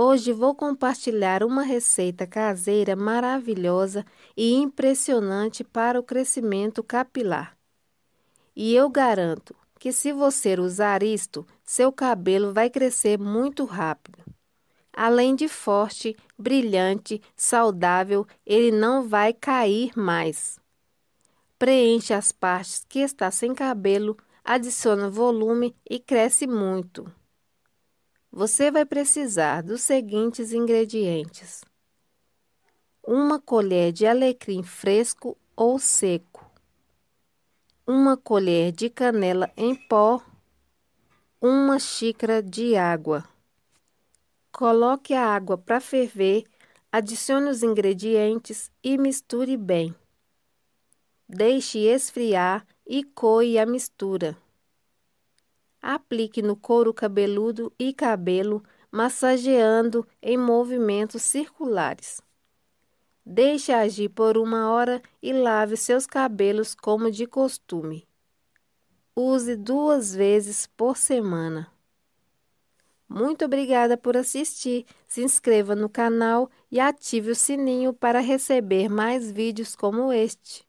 Hoje vou compartilhar uma receita caseira maravilhosa e impressionante para o crescimento capilar. E eu garanto que se você usar isto, seu cabelo vai crescer muito rápido. Além de forte, brilhante, saudável, ele não vai cair mais. Preenche as partes que está sem cabelo, adiciona volume e cresce muito. Você vai precisar dos seguintes ingredientes: uma colher de alecrim fresco ou seco, uma colher de canela em pó, uma xícara de água. Coloque a água para ferver, adicione os ingredientes e misture bem. Deixe esfriar e coe a mistura. Aplique no couro cabeludo e cabelo, massageando em movimentos circulares. Deixe agir por uma hora e lave seus cabelos como de costume. Use duas vezes por semana. Muito obrigada por assistir. Se inscreva no canal e ative o sininho para receber mais vídeos como este.